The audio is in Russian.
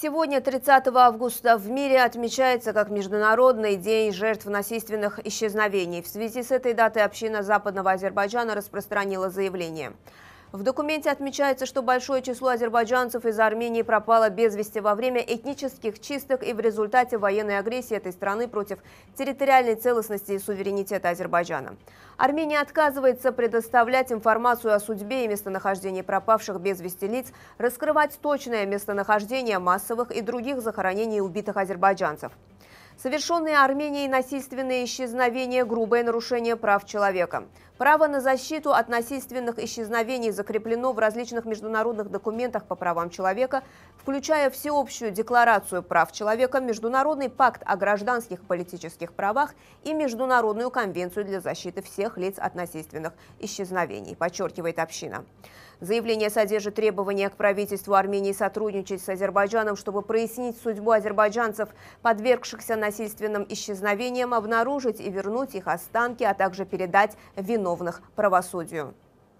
Сегодня, 30 августа, в мире отмечается как Международный день жертв насильственных исчезновений. В связи с этой датой община Западного Азербайджана распространила заявление. В документе отмечается, что большое число азербайджанцев из Армении пропало без вести во время этнических чисток и в результате военной агрессии этой страны против территориальной целостности и суверенитета Азербайджана. Армения отказывается предоставлять информацию о судьбе и местонахождении пропавших без вести лиц, раскрывать точное местонахождение массовых и других захоронений убитых азербайджанцев. Совершенные Арменией насильственные исчезновения – грубое нарушение прав человека. Право на защиту от насильственных исчезновений закреплено в различных международных документах по правам человека, включая Всеобщую декларацию прав человека, Международный пакт о гражданских и политических правах и Международную конвенцию для защиты всех лиц от насильственных исчезновений, подчеркивает община. Заявление содержит требования к правительству Армении сотрудничать с Азербайджаном, чтобы прояснить судьбу азербайджанцев, подвергшихся на насильственным исчезновением, обнаружить и вернуть их останки, а также передать виновных правосудию.